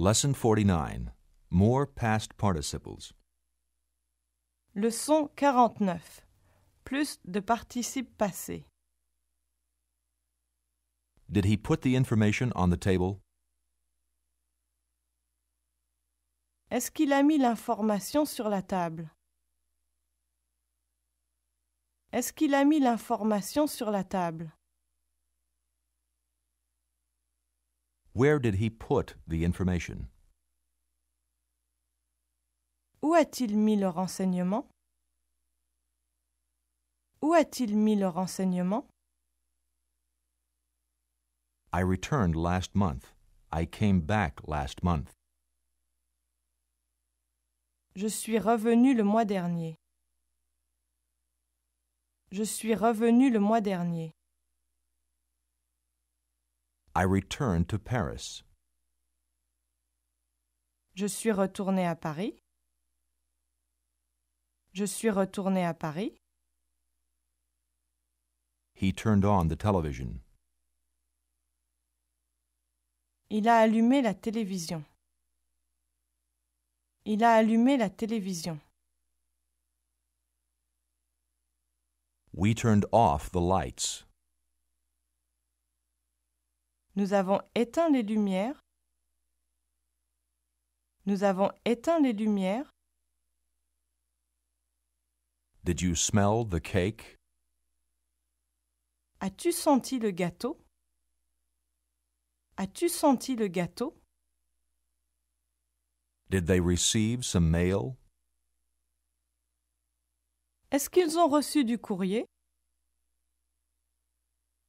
Lesson 49. More past participles. Leçon 49. Plus de participes passés. Did he put the information on the table? Est-ce qu'il a mis l'information sur la table? Est-ce qu'il a mis l'information sur la table? Where did he put the information? Où a-t-il mis le renseignement? Où a-t-il mis le renseignement? I returned last month. I came back last month. Je suis revenu le mois dernier. Je suis revenu le mois dernier. I returned to Paris. Je suis retourné à Paris. Je suis retourné à Paris. He turned on the television. Il a allumé la télévision. Il a allumé la télévision. We turned off the lights. Nous avons éteint les lumières. Nous avons éteint les lumières. Did you smell the cake? As-tu senti le gâteau? As-tu senti le gâteau? Did they receive some mail? Est-ce qu'ils ont reçu du courrier?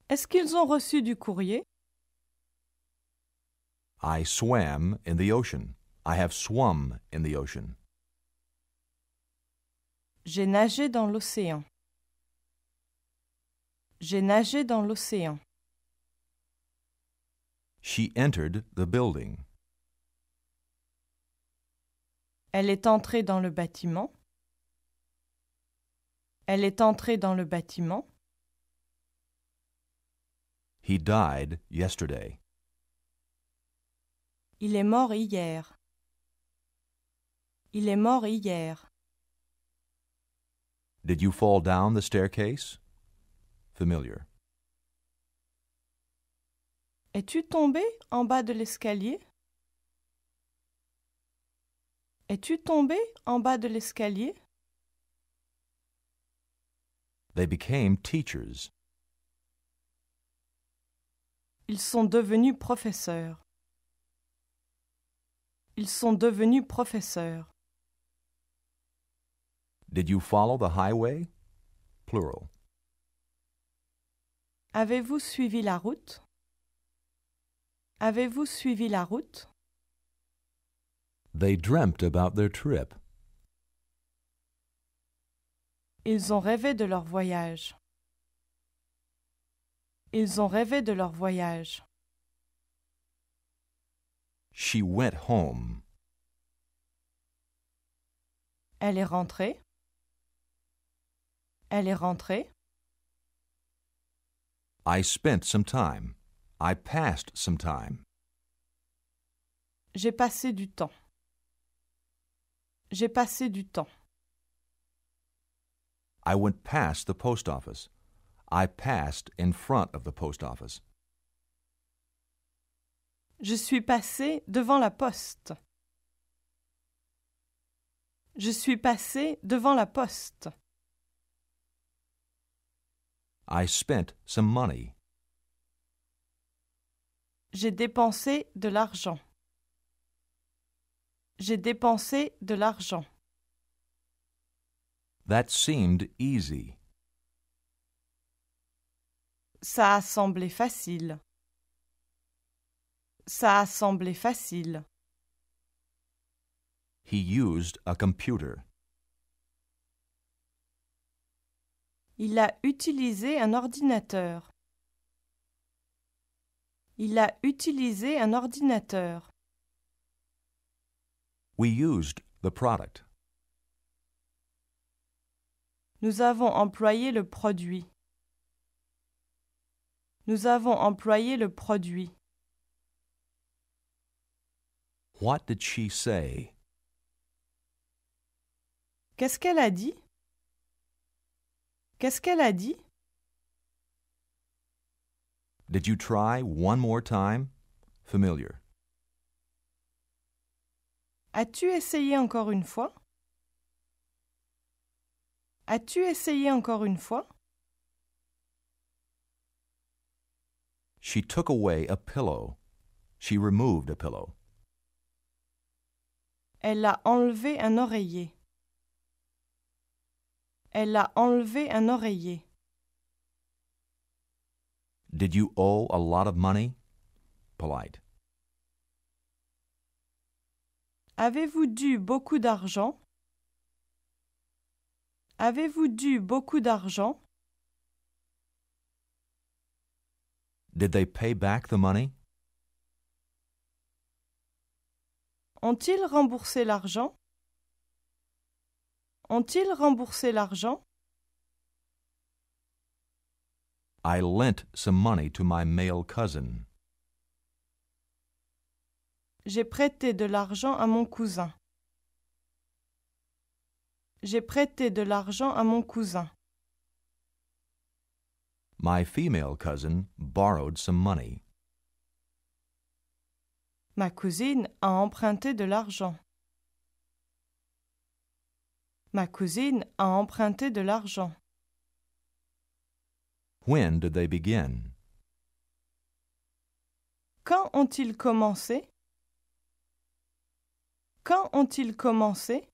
Est-ce qu'ils ont reçu du courrier? I swam in the ocean. I have swum in the ocean. J'ai nagé dans l'océan. J'ai nagé dans l'océan. She entered the building. Elle est entrée dans le bâtiment. Elle est entrée dans le bâtiment. He died yesterday. Il est mort hier. Il est mort hier. Did you fall down the staircase? Familiar. Es-tu tombé en bas de l'escalier? Es-tu tombé en bas de l'escalier? They became teachers. Ils sont devenus professeurs. Ils sont devenus professeurs. Did you follow the highway? Plural. Avez-vous suivi la route? Avez-vous suivi la route? They dreamt about their trip. Ils ont rêvé de leur voyage. Ils ont rêvé de leur voyage. She went home. Elle est rentrée. Elle est rentrée. I spent some time. I passed some time. J'ai passé du temps. J'ai passé du temps. I went past the post office. I passed in front of the post office. Je suis passé devant la poste. Je suis passé devant la poste. I spent some money. J'ai dépensé de l'argent. J'ai dépensé de l'argent. That seemed easy. Ça a semblé facile. Ça a semblé facile. computer. Il a utilisé un ordinateur. Il a utilisé un ordinateur. We used the product. Nous avons employé le produit. Nous avons employé le produit. What did she say? Qu'est-ce qu'elle a dit? Qu'est-ce qu'elle a dit? Did you try one more time? Familiar. As-tu essayé encore une fois? As-tu essayé encore une fois? She took away a pillow. She removed a pillow. Elle a enlevé un oreiller. Elle a enlevé un oreiller. Did you owe a lot of money? Polite. Avez-vous dû beaucoup d'argent? Avez-vous dû beaucoup d'argent? Did they pay back the money? Ont-ils remboursé l'argent Ont-ils remboursé l'argent I lent some money to my male cousin. J'ai prêté de l'argent à mon cousin. J'ai prêté de l'argent à mon cousin. My female cousin borrowed some money. Ma cousine a emprunté de l'argent. Ma cousine a emprunté de l'argent. When did they begin? Quand ont-ils commencé? Quand ont-ils commencé?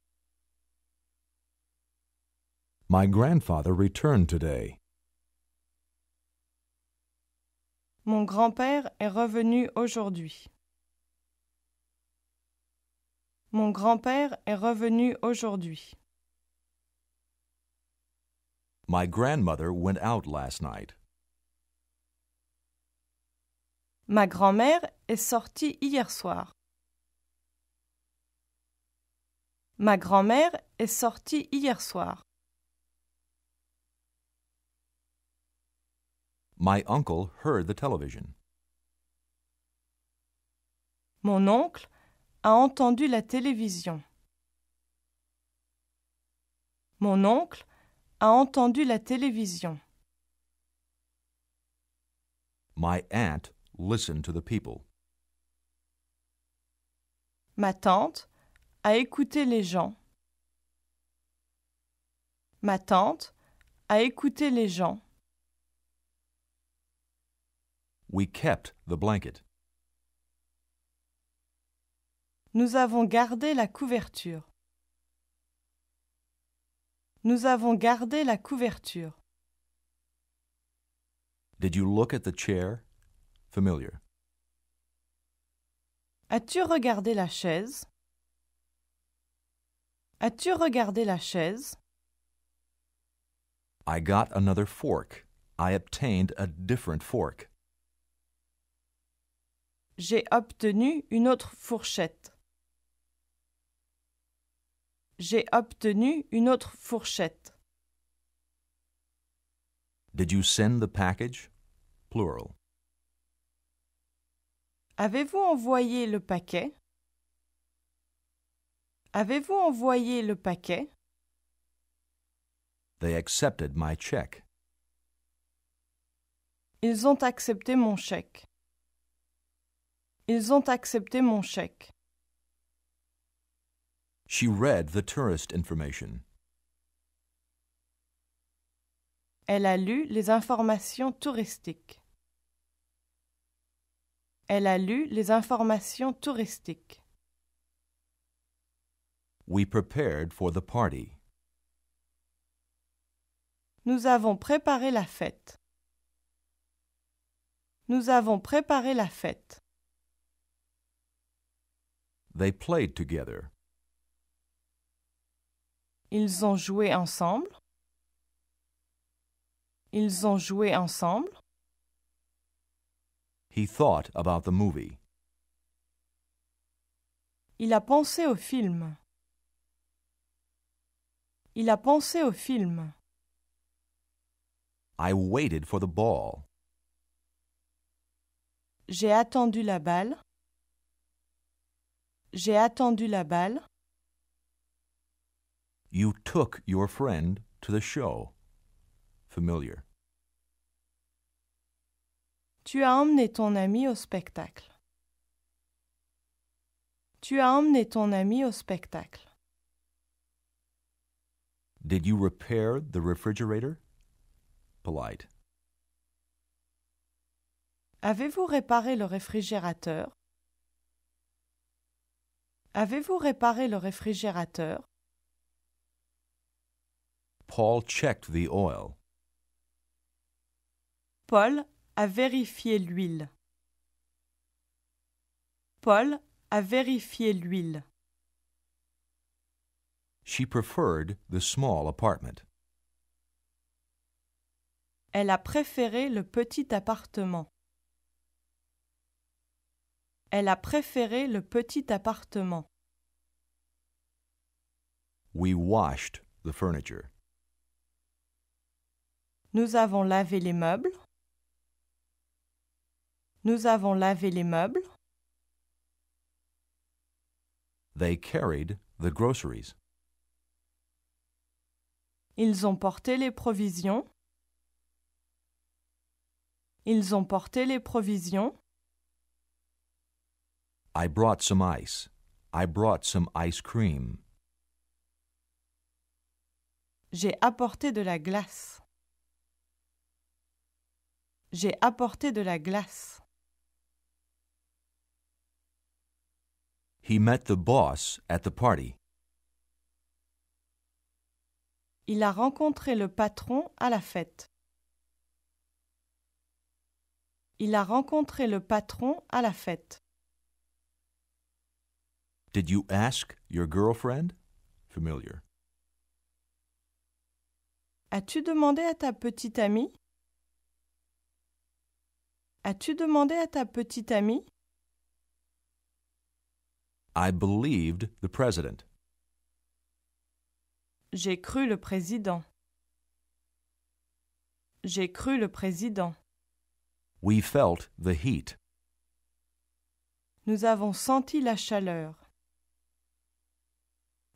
My grandfather returned today. Mon grand-père est revenu aujourd'hui. Mon grand-père est revenu aujourd'hui. went out Ma grand-mère est sortie hier soir. Ma grand-mère est sortie hier soir. oncle a entendu la télévision. Mon oncle a entendu la télévision. Mon oncle a entendu la télévision. My aunt listened to the people. Ma tante a écouté les gens. Ma tante a écouté les gens. We kept the blanket. Nous avons gardé la couverture. Nous avons gardé la couverture. Did you look at the chair? Familiar. As-tu regardé la chaise? As-tu regardé la chaise? I got another fork. I obtained a different fork. J'ai obtenu une autre fourchette j'ai obtenu une autre fourchette. Did you send the package? Plural. Avez-vous envoyé le paquet? Avez-vous envoyé le paquet? They accepted my check. Ils ont accepté mon chèque. Ils ont accepté mon chèque. She read the tourist information. Elle a lu les informations touristiques. Elle a lu les informations touristiques. We prepared for the party. Nous avons préparé la fête. Nous avons préparé la fête. They played together. Ils ont joué ensemble. Ils ont joué ensemble. He thought about the movie. Il a pensé au film. Il a pensé au film. I waited for the ball. J'ai attendu la balle. J'ai attendu la balle. You took your friend to the show. Familiar. Tu as emmené ton ami au spectacle. Tu as emmené ton ami au spectacle. Did you repair the refrigerator? Polite. Avez-vous réparé le réfrigérateur? Avez-vous réparé le réfrigérateur? Paul checked the oil. Paul a vérifié l'huile. Paul a vérifié l'huile. She preferred the small apartment. Elle a préféré le petit appartement. Elle a préféré le petit appartement. We washed the furniture. Nous avons lavé les meubles. Nous avons lavé les meubles. They carried the groceries. Ils ont porté les provisions. Ils ont porté les provisions. I brought some ice. I brought some ice cream. J'ai apporté de la glace. J'ai apporté de la glace. He met the boss at the party. Il a rencontré le patron à la fête. Il a rencontré le patron à la fête. Did you ask your girlfriend? Familiar. As-tu demandé à ta petite amie? As-tu demandé à ta petite amie? I believed the president. J'ai cru le président. J'ai cru le président. We felt the heat. Nous avons senti la chaleur.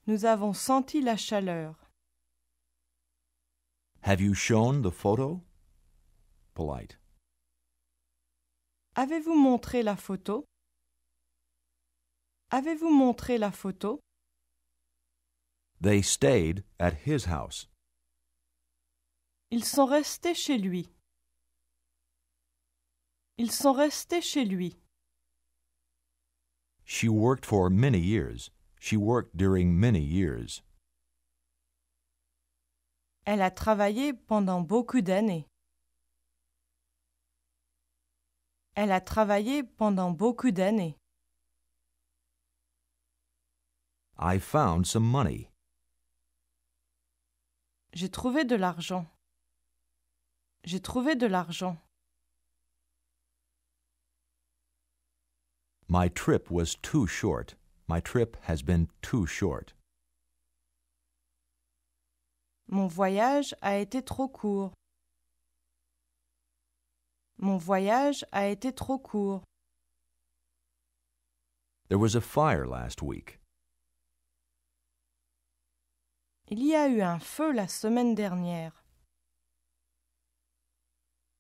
Nous avons senti la chaleur. Have you shown the photo? Polite. Avez-vous montré la photo Avez-vous montré la photo They stayed at his house. Ils sont restés chez lui. Ils sont restés chez lui. She worked for many years. She worked during many years. Elle a travaillé pendant beaucoup d'années. Elle a travaillé pendant beaucoup d'années. found J'ai trouvé de l'argent. J'ai trouvé de l'argent. My trip was too short. My trip has been too short. Mon voyage a été trop court. Mon voyage a été trop court. fire week. Il y a eu un feu la semaine dernière.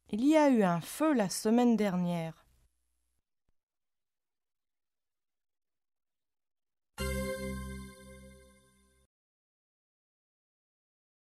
Il y a eu un feu la semaine dernière.